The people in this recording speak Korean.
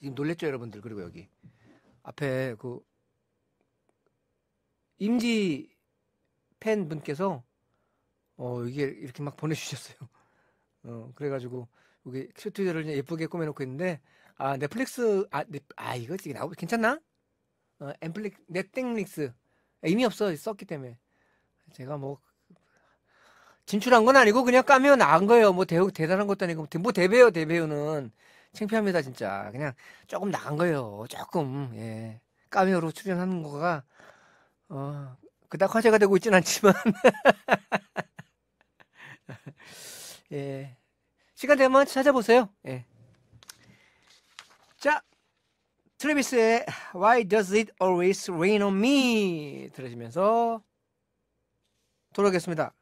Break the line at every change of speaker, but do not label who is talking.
지금 놀랬죠 여러분들 그리고 여기 앞에 그 임지 팬분께서 어 이게 이렇게 막 보내주셨어요. 어 그래가지고 여기 스튜디오를 예쁘게 꾸며놓고 있는데 아 넷플릭스 아, 넷, 아 이거 지금 나오 고 괜찮나? 어 엠플릭 넷땡릭스 의미 없어 썼기 때문에 제가 뭐 진출한 건 아니고 그냥 까면 나간 거예요. 뭐 대, 대단한 것도 아니고 뭐 대배요 대배우는 창피합니다, 진짜. 그냥 조금 나간 거예요. 조금, 예. 까메오로 출연하는 거가, 어, 그닥 화제가 되고 있진 않지만.
예. 시간 되면 찾아보세요. 예. 자, 트레비스의 Why Does It Always Rain on Me 들으시면서 돌아오겠습니다.